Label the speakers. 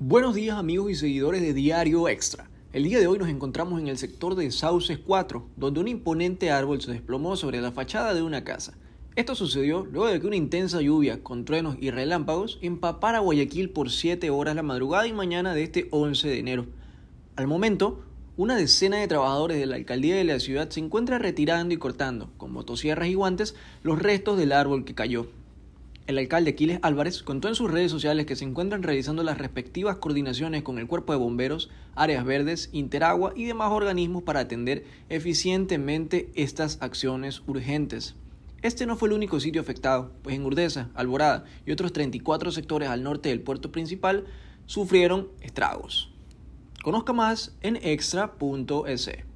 Speaker 1: Buenos días amigos y seguidores de Diario Extra. El día de hoy nos encontramos en el sector de Sauces 4, donde un imponente árbol se desplomó sobre la fachada de una casa. Esto sucedió luego de que una intensa lluvia con truenos y relámpagos empapara Guayaquil por 7 horas la madrugada y mañana de este 11 de enero. Al momento, una decena de trabajadores de la alcaldía de la ciudad se encuentra retirando y cortando, con motosierras y guantes, los restos del árbol que cayó. El alcalde Aquiles Álvarez contó en sus redes sociales que se encuentran realizando las respectivas coordinaciones con el Cuerpo de Bomberos, Áreas Verdes, Interagua y demás organismos para atender eficientemente estas acciones urgentes. Este no fue el único sitio afectado, pues en Urdesa, Alborada y otros 34 sectores al norte del puerto principal sufrieron estragos. Conozca más en extra.se